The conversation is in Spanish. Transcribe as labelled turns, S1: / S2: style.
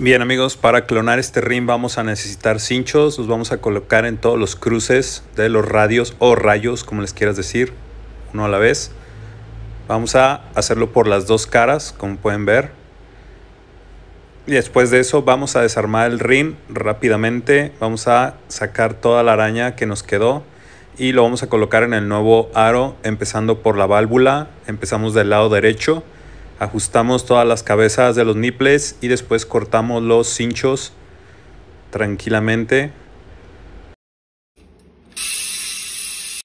S1: Bien amigos, para clonar este rim vamos a necesitar cinchos, los vamos a colocar en todos los cruces de los radios o rayos, como les quieras decir, uno a la vez. Vamos a hacerlo por las dos caras, como pueden ver. Y después de eso vamos a desarmar el ring rápidamente, vamos a sacar toda la araña que nos quedó y lo vamos a colocar en el nuevo aro, empezando por la válvula, empezamos del lado derecho Ajustamos todas las cabezas de los niples y después cortamos los cinchos tranquilamente.